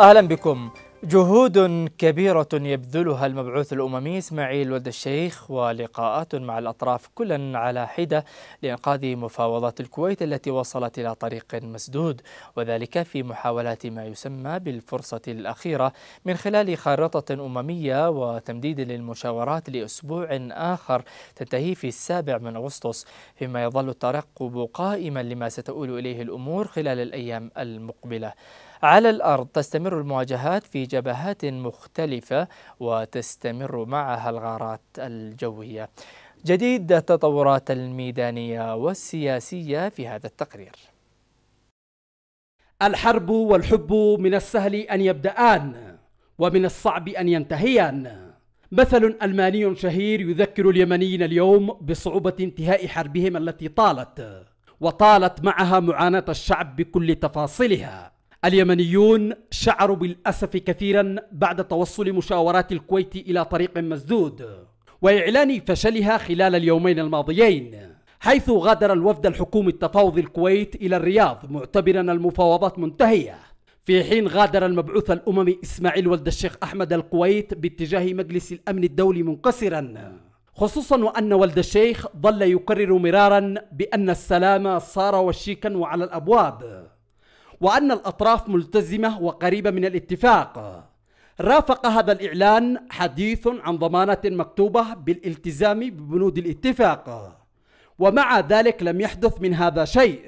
أهلا بكم جهود كبيرة يبذلها المبعوث الأممي إسماعيل ولد الشيخ ولقاءات مع الأطراف كلا على حدة لإنقاذ مفاوضات الكويت التي وصلت إلى طريق مسدود وذلك في محاولات ما يسمى بالفرصة الأخيرة من خلال خارطة أممية وتمديد للمشاورات لأسبوع آخر تنتهي في السابع من أغسطس فيما يظل الترقب قائما لما ستؤول إليه الأمور خلال الأيام المقبلة على الأرض تستمر المواجهات في جبهات مختلفة وتستمر معها الغارات الجوية جديد التطورات الميدانية والسياسية في هذا التقرير الحرب والحب من السهل أن يبدأان ومن الصعب أن ينتهيان مثل ألماني شهير يذكر اليمنيين اليوم بصعوبة انتهاء حربهم التي طالت وطالت معها معاناة الشعب بكل تفاصيلها اليمنيون شعروا بالأسف كثيرا بعد توصل مشاورات الكويت إلى طريق مسدود وإعلان فشلها خلال اليومين الماضيين حيث غادر الوفد الحكومي التفاوض الكويت إلى الرياض معتبرا المفاوضات منتهية في حين غادر المبعوث الأممي إسماعيل ولد الشيخ أحمد الكويت باتجاه مجلس الأمن الدولي منكسرا خصوصا وأن ولد الشيخ ظل يكرر مرارا بأن السلام صار وشيكا وعلى الأبواب وأن الأطراف ملتزمة وقريبة من الاتفاق رافق هذا الإعلان حديث عن ضمانات مكتوبة بالالتزام ببنود الاتفاق ومع ذلك لم يحدث من هذا شيء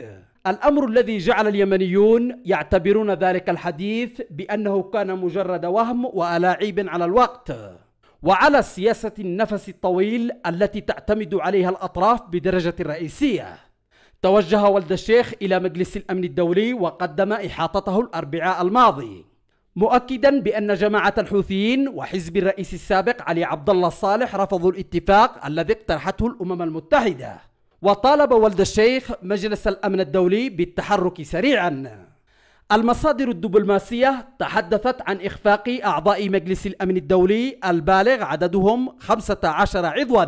الأمر الذي جعل اليمنيون يعتبرون ذلك الحديث بأنه كان مجرد وهم وألاعيب على الوقت وعلى سياسة النفس الطويل التي تعتمد عليها الأطراف بدرجة رئيسية توجه ولد الشيخ إلى مجلس الأمن الدولي وقدم إحاطته الأربعاء الماضي مؤكدا بأن جماعة الحوثيين وحزب الرئيس السابق علي عبد الله الصالح رفضوا الاتفاق الذي اقترحته الأمم المتحدة وطالب ولد الشيخ مجلس الأمن الدولي بالتحرك سريعا المصادر الدبلوماسية تحدثت عن إخفاق أعضاء مجلس الأمن الدولي البالغ عددهم 15 عضوا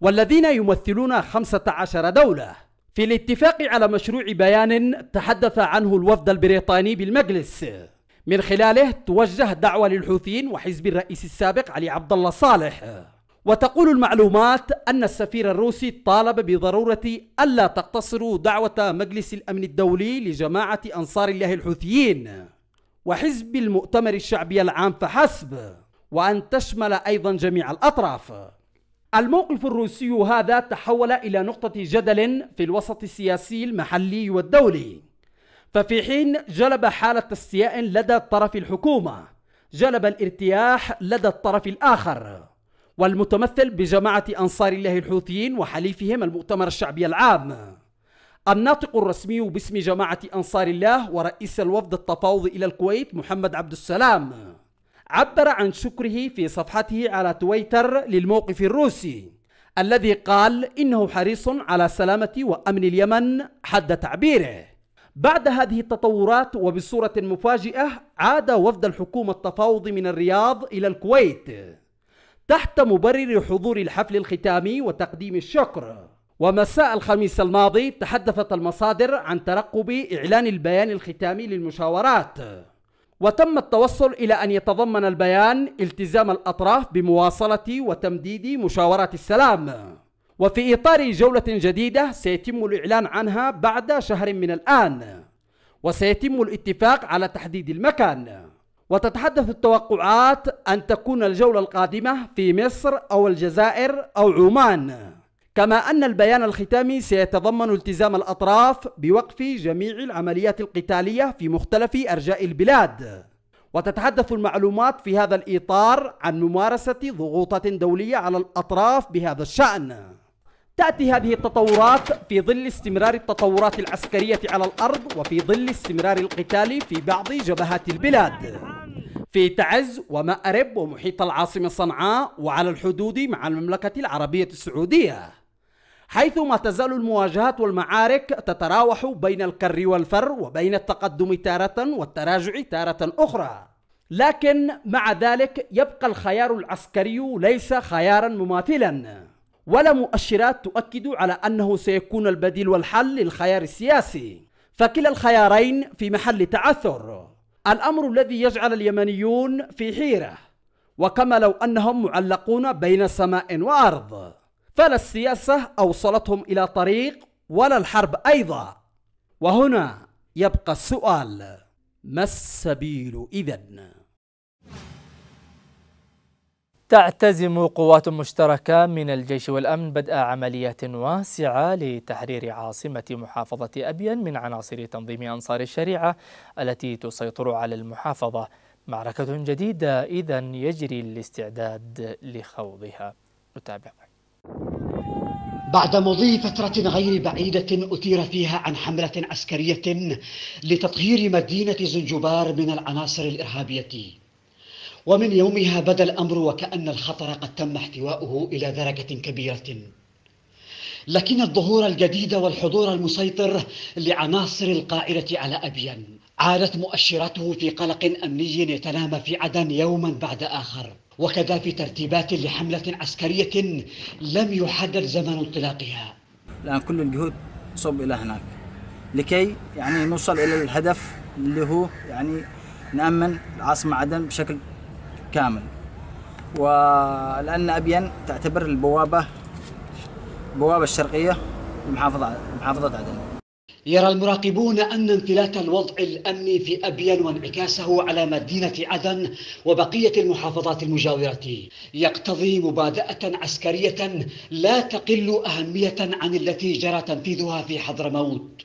والذين يمثلون 15 دولة في الاتفاق على مشروع بيان تحدث عنه الوفد البريطاني بالمجلس من خلاله توجه دعوة للحوثيين وحزب الرئيس السابق علي عبد الله صالح وتقول المعلومات أن السفير الروسي طالب بضرورة ألا تقتصروا دعوة مجلس الأمن الدولي لجماعة أنصار الله الحوثيين وحزب المؤتمر الشعبي العام فحسب وأن تشمل أيضا جميع الأطراف الموقف الروسي هذا تحول إلى نقطة جدل في الوسط السياسي المحلي والدولي ففي حين جلب حالة استياء لدى طرف الحكومة جلب الارتياح لدى الطرف الآخر والمتمثل بجماعة أنصار الله الحوثيين وحليفهم المؤتمر الشعبي العام الناطق الرسمي باسم جماعة أنصار الله ورئيس الوفد التفاوض إلى الكويت محمد عبد السلام عبر عن شكره في صفحته على تويتر للموقف الروسي الذي قال إنه حريص على سلامة وأمن اليمن حد تعبيره بعد هذه التطورات وبصورة مفاجئة عاد وفد الحكومة التفاوضي من الرياض إلى الكويت تحت مبرر حضور الحفل الختامي وتقديم الشكر ومساء الخميس الماضي تحدثت المصادر عن ترقب إعلان البيان الختامي للمشاورات وتم التوصل إلى أن يتضمن البيان التزام الأطراف بمواصلة وتمديد مشاورات السلام وفي إطار جولة جديدة سيتم الإعلان عنها بعد شهر من الآن وسيتم الاتفاق على تحديد المكان وتتحدث التوقعات أن تكون الجولة القادمة في مصر أو الجزائر أو عمان كما أن البيان الختامي سيتضمن التزام الأطراف بوقف جميع العمليات القتالية في مختلف أرجاء البلاد وتتحدث المعلومات في هذا الإطار عن ممارسة ضغوطات دولية على الأطراف بهذا الشأن تأتي هذه التطورات في ظل استمرار التطورات العسكرية على الأرض وفي ظل استمرار القتال في بعض جبهات البلاد في تعز ومأرب ومحيط العاصمة صنعاء وعلى الحدود مع المملكة العربية السعودية حيث ما تزال المواجهات والمعارك تتراوح بين الكر والفر وبين التقدم تارة والتراجع تارة أخرى لكن مع ذلك يبقى الخيار العسكري ليس خيارا مماثلا ولا مؤشرات تؤكد على أنه سيكون البديل والحل للخيار السياسي فكلا الخيارين في محل تعثر الأمر الذي يجعل اليمنيون في حيرة وكما لو أنهم معلقون بين سماء وأرض فلا السياسة أوصلتهم إلى طريق ولا الحرب أيضا وهنا يبقى السؤال ما السبيل إذا؟ تعتزم قوات مشتركة من الجيش والأمن بدء عمليات واسعة لتحرير عاصمة محافظة أبين من عناصر تنظيم أنصار الشريعة التي تسيطر على المحافظة معركة جديدة إذا يجري الاستعداد لخوضها نتابع بعد مضي فترة غير بعيدة أثير فيها عن حملة عسكرية لتطهير مدينة زنجبار من العناصر الإرهابية ومن يومها بدا الأمر وكأن الخطر قد تم احتواؤه إلى درجة كبيرة لكن الظهور الجديد والحضور المسيطر لعناصر القائلة على أبين عادت مؤشراته في قلق أمني يتنامى في عدن يوما بعد آخر وكذا في ترتيبات لحملة عسكرية لم يحدد زمن انطلاقها الآن كل الجهود تصب إلى هناك لكي يعني نوصل إلى الهدف اللي هو يعني نأمن العاصمة عدن بشكل كامل ولأن أبين تعتبر البوابة البوابة الشرقية لمحافظة محافظة عدن يرى المراقبون أن انفلات الوضع الأمني في أبين وانعكاسه على مدينة عدن وبقية المحافظات المجاورة يقتضي مبادئة عسكرية لا تقل أهمية عن التي جرى تنفيذها في حضرموت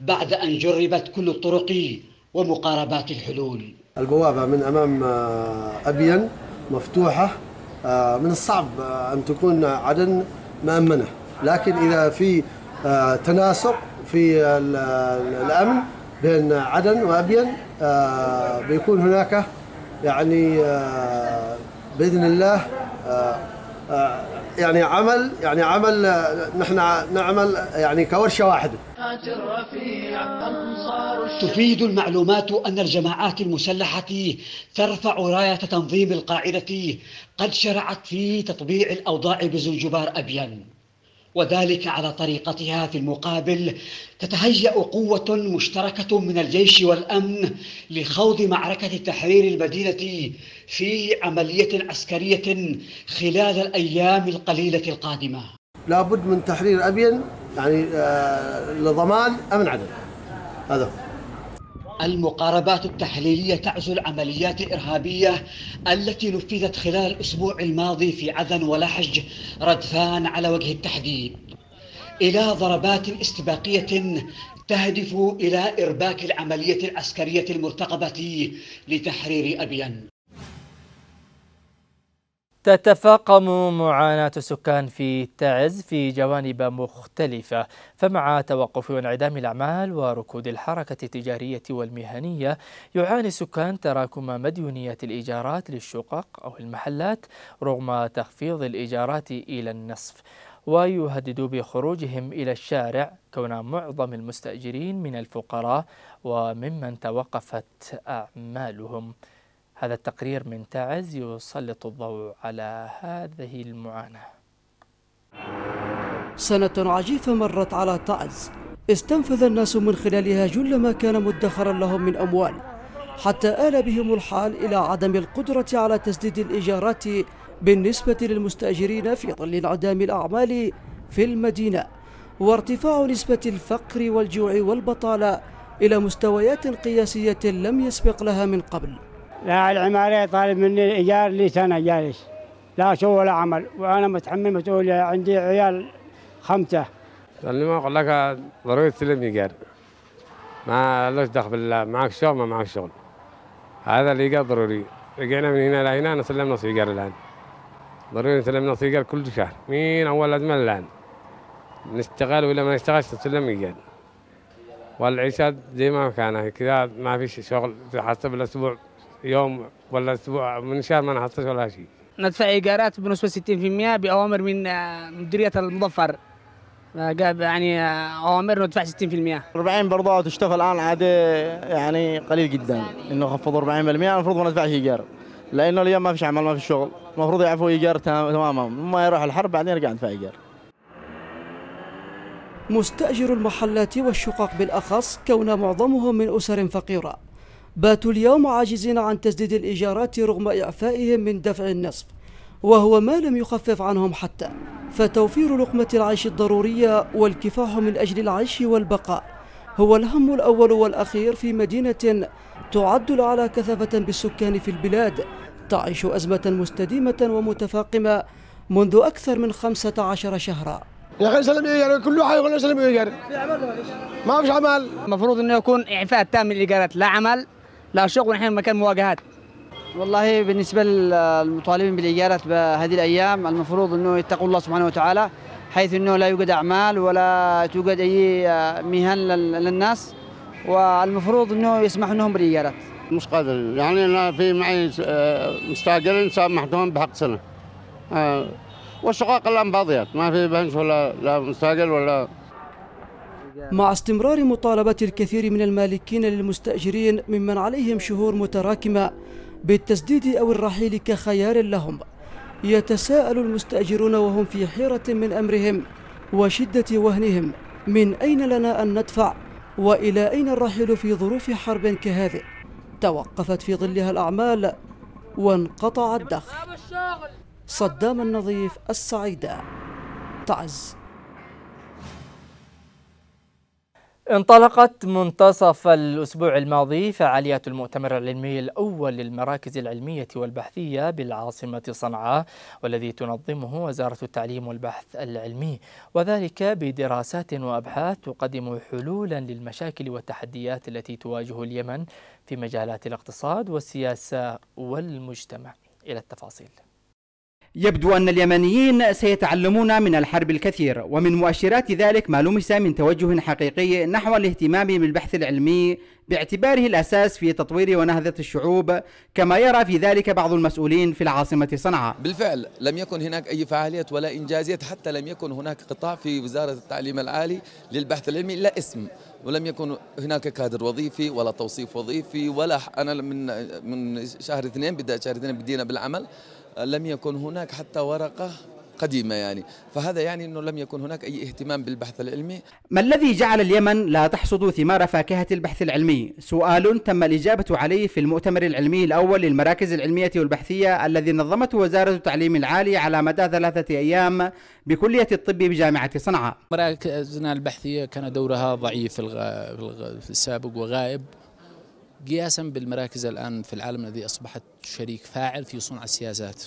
بعد أن جربت كل الطرق ومقاربات الحلول البوابة من أمام آه، أبين مفتوحة آه، من الصعب آه، أن تكون عدن مأمنة لكن إذا في تناسق في الأمن بين عدن وأبين آه، بيكون هناك يعني آه، بإذن الله آه، يعني عمل يعني عمل نحن نعمل يعني كورشة واحدة تفيد المعلومات أن الجماعات المسلحة ترفع راية تنظيم القاعدة قد شرعت في تطبيع الأوضاع بزنجبار أبين وذلك على طريقتها في المقابل تتهيأ قوة مشتركة من الجيش والأمن لخوض معركة تحرير المدينة في عملية عسكرية خلال الأيام القليلة القادمة لابد من تحرير أبين يعني آه، لضمان أمن عدن هذا المقاربات التحليلية تعزو العمليات الإرهابية التي نفذت خلال الأسبوع الماضي في عذن ولحج ردفان على وجه التحديد إلى ضربات استباقية تهدف إلى إرباك العملية العسكرية المرتقبة لتحرير أبين تتفاقم معاناة السكان في تعز في جوانب مختلفة فمع توقف وانعدام الأعمال وركود الحركة التجارية والمهنية يعاني السكان تراكم مديونية الإيجارات للشقق أو المحلات رغم تخفيض الإيجارات إلى النصف ويهدد بخروجهم إلى الشارع كون معظم المستأجرين من الفقراء وممن توقفت أعمالهم هذا التقرير من تعز يسلط الضوء على هذه المعاناة سنة عجيفة مرت على تعز استنفذ الناس من خلالها جل ما كان مدخرا لهم من أموال حتى آل بهم الحال إلى عدم القدرة على تسديد الإيجارات بالنسبة للمستأجرين في ظل انعدام الأعمال في المدينة وارتفاع نسبة الفقر والجوع والبطالة إلى مستويات قياسية لم يسبق لها من قبل لا العمارة طالب مني إيجار لي سنة جالس لا شو ولا عمل وأنا متحمل مسؤولية عندي عيال خمسة اللي ما أقول لك ضروري تسلم إيجار ما لوش دخل معك شغل ما معك شغل هذا الإيجار ضروري رجعنا من هنا لهنا نسلم نص إيجار الآن ضروري نسلم نص إيجار كل شهر مين أول أزمة الآن نشتغل ولا ما نشتغلش تسلم إيجار والعيشات زي ما كان كذا ما فيش شغل حسب الأسبوع يوم ولا اسبوع من شهر ما نحصلش ولا شيء ندفع ايجارات بنسبه 60% باوامر من آه، مديريه المظفر آه، يعني آه، اوامر ندفع 60% 40 برضه تشتغل الان عادي يعني قليل جدا انه خفضوا 40% المفروض ما ندفعش ايجار لانه اليوم ما فيش عمل ما فيش شغل المفروض يعفوا ايجار تماما ما يروح الحرب بعدين يرجع ندفع ايجار مستاجر المحلات والشقق بالاخص كون معظمهم من اسر فقيره باتوا اليوم عاجزين عن تسديد الإيجارات رغم إعفائهم من دفع النصف وهو ما لم يخفف عنهم حتى فتوفير لقمة العيش الضرورية والكفاح من أجل العيش والبقاء هو الهم الأول والأخير في مدينة تعد الأعلى كثافة بالسكان في البلاد تعيش أزمة مستديمة ومتفاقمة منذ أكثر من 15 شهرا يا اخي سلم ايجار كل واحد يقول سلم ايجار في عمل ما فيش عمل المفروض انه يكون اعفاء تام للايجارات لا عمل لا شغل احنا مكان مواجهات والله بالنسبة للمطالبين بالإيجارة هذه الأيام المفروض أنه يتقوا الله سبحانه وتعالى حيث أنه لا يوجد أعمال ولا توجد أي مهن للناس والمفروض أنه يسمحوا لهم بالإيجارات مش قادر يعني أنا في معي آه، مستاجرين سامحتهم بحق سنة آه، والشقاق الآن باضيات ما في بنش ولا لا مستاجر ولا مع استمرار مطالبة الكثير من المالكين للمستأجرين ممن عليهم شهور متراكمة بالتسديد أو الرحيل كخيار لهم يتساءل المستأجرون وهم في حيرة من أمرهم وشدة وهنهم من أين لنا أن ندفع وإلى أين الرحيل في ظروف حرب كهذه توقفت في ظلها الأعمال وانقطع الدخل صدام النظيف السعيدة تعز انطلقت منتصف الأسبوع الماضي فعاليات المؤتمر العلمي الأول للمراكز العلمية والبحثية بالعاصمة صنعاء والذي تنظمه وزارة التعليم والبحث العلمي وذلك بدراسات وأبحاث تقدم حلولا للمشاكل والتحديات التي تواجه اليمن في مجالات الاقتصاد والسياسة والمجتمع إلى التفاصيل يبدو أن اليمنيين سيتعلمون من الحرب الكثير ومن مؤشرات ذلك ما لمس من توجه حقيقي نحو الاهتمام بالبحث العلمي باعتباره الأساس في تطوير ونهضة الشعوب كما يرى في ذلك بعض المسؤولين في العاصمة صنعاء بالفعل لم يكن هناك أي فعاليات ولا إنجازات حتى لم يكن هناك قطاع في وزارة التعليم العالي للبحث العلمي لا اسم ولم يكن هناك كادر وظيفي ولا توصيف وظيفي ولا انا من من شهر اثنين بدا شهر اثنين بدينا بالعمل لم يكن هناك حتى ورقة قديمة يعني فهذا يعني أنه لم يكن هناك أي اهتمام بالبحث العلمي ما الذي جعل اليمن لا تحصد ثمار فاكهة البحث العلمي؟ سؤال تم الإجابة عليه في المؤتمر العلمي الأول للمراكز العلمية والبحثية الذي نظمته وزارة التعليم العالي على مدى ثلاثة أيام بكلية الطب بجامعة صنعاء مراكزنا البحثية كان دورها ضعيف في السابق وغائب قياسا بالمراكز الآن في العالم الذي أصبحت شريك فاعل في صنع السياسات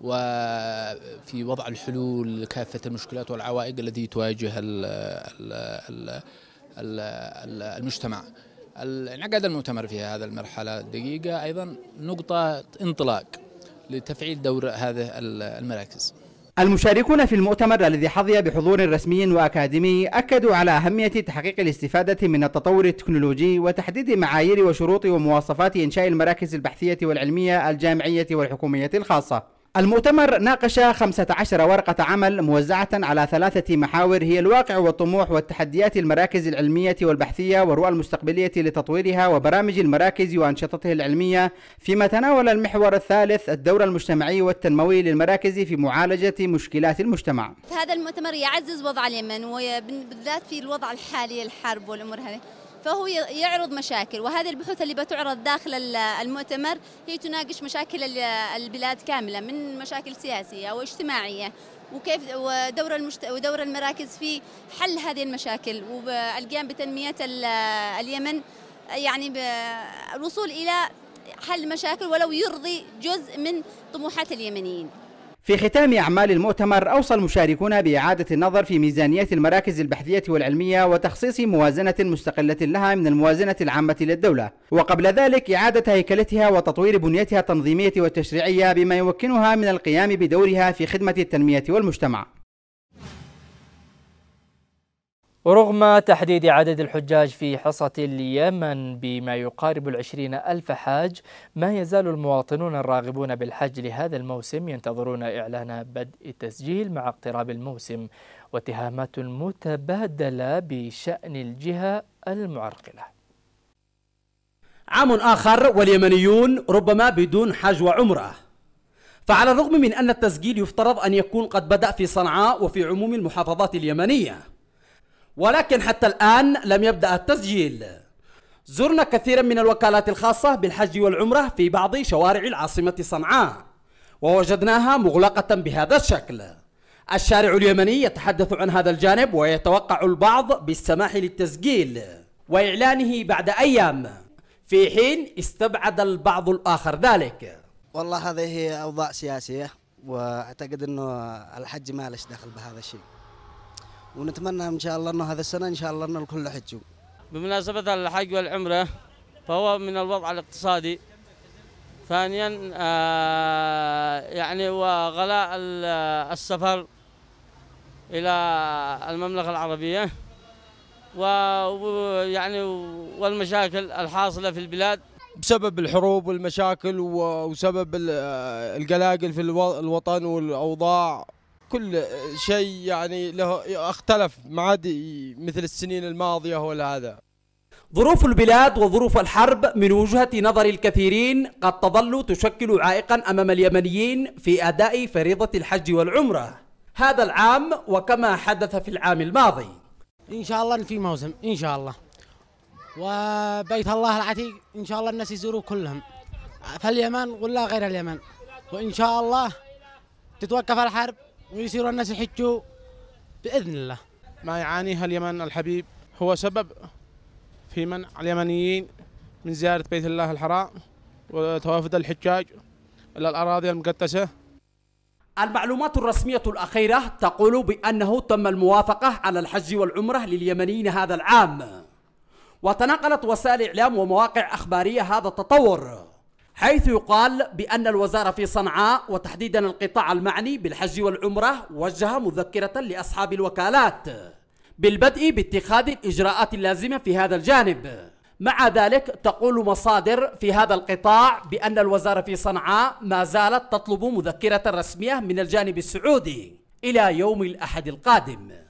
وفي وضع الحلول لكافة المشكلات والعوائق التي تواجه المجتمع انعقد المؤتمر في هذا المرحلة الدقيقة أيضا نقطة انطلاق لتفعيل دور هذه المراكز المشاركون في المؤتمر الذي حظي بحضور رسمي وأكاديمي أكدوا على أهمية تحقيق الاستفادة من التطور التكنولوجي وتحديد معايير وشروط ومواصفات إنشاء المراكز البحثية والعلمية الجامعية والحكومية الخاصة المؤتمر ناقش 15 ورقة عمل موزعة على ثلاثة محاور هي الواقع والطموح والتحديات المراكز العلمية والبحثية والرؤى المستقبلية لتطويرها وبرامج المراكز وأنشطته العلمية فيما تناول المحور الثالث الدور المجتمعي والتنموي للمراكز في معالجة مشكلات المجتمع هذا المؤتمر يعزز وضع اليمن وبالذات في الوضع الحالي الحرب والأمور هذه فهو يعرض مشاكل وهذه البحوث اللي بتعرض داخل المؤتمر هي تناقش مشاكل البلاد كاملة من مشاكل سياسية واجتماعية وكيف ودور المشت... ودور المراكز في حل هذه المشاكل والقيام بتنمية اليمن يعني الوصول إلى حل مشاكل ولو يرضي جزء من طموحات اليمنيين في ختام أعمال المؤتمر أوصى المشاركون بإعادة النظر في ميزانية المراكز البحثية والعلمية وتخصيص موازنة مستقلة لها من الموازنة العامة للدولة وقبل ذلك إعادة هيكلتها وتطوير بنيتها التنظيمية والتشريعية بما يمكنها من القيام بدورها في خدمة التنمية والمجتمع رغم تحديد عدد الحجاج في حصة اليمن بما يقارب العشرين ألف حاج ما يزال المواطنون الراغبون بالحج لهذا الموسم ينتظرون إعلان بدء التسجيل مع اقتراب الموسم واتهامات متبادلة بشأن الجهة المعرقلة عام آخر واليمنيون ربما بدون حج وعمره فعلى الرغم من أن التسجيل يفترض أن يكون قد بدأ في صنعاء وفي عموم المحافظات اليمنية ولكن حتى الآن لم يبدأ التسجيل زرنا كثيرا من الوكالات الخاصة بالحج والعمرة في بعض شوارع العاصمة صنعاء ووجدناها مغلقة بهذا الشكل الشارع اليمني يتحدث عن هذا الجانب ويتوقع البعض بالسماح للتسجيل وإعلانه بعد أيام في حين استبعد البعض الآخر ذلك والله هذه أوضاع سياسية وأعتقد أنه الحج ما لش دخل بهذا الشيء ونتمنى ان شاء الله انه هذا السنه ان شاء الله انه الكل حج بمناسبه الحج والعمره فهو من الوضع الاقتصادي ثانيا آه يعني وغلاء السفر الى المملكه العربيه ويعني والمشاكل الحاصله في البلاد بسبب الحروب والمشاكل وسبب آه، القلاقل في الوطن والاوضاع كل شيء يعني له اختلف ما عاد مثل السنين الماضيه ولا هذا ظروف البلاد وظروف الحرب من وجهة نظر الكثيرين قد تظل تشكل عائقا أمام اليمنيين في أداء فريضة الحج والعمرة هذا العام وكما حدث في العام الماضي إن شاء الله في موسم إن شاء الله وبيت الله العتيق إن شاء الله الناس يزوروا كلهم فاليمن ولا غير اليمن وإن شاء الله تتوقف الحرب ويصيروا الناس يحجوا باذن الله ما يعانيها اليمن الحبيب هو سبب في منع اليمنيين من زياره بيت الله الحرام وتوافد الحجاج الى الاراضي المقدسه المعلومات الرسمية الأخيرة تقول بأنه تم الموافقة على الحج والعمرة لليمنيين هذا العام وتناقلت وسائل إعلام ومواقع أخبارية هذا التطور حيث يقال بأن الوزارة في صنعاء وتحديدا القطاع المعني بالحج والعمرة وجه مذكرة لأصحاب الوكالات بالبدء باتخاذ الإجراءات اللازمة في هذا الجانب مع ذلك تقول مصادر في هذا القطاع بأن الوزارة في صنعاء ما زالت تطلب مذكرة رسمية من الجانب السعودي إلى يوم الأحد القادم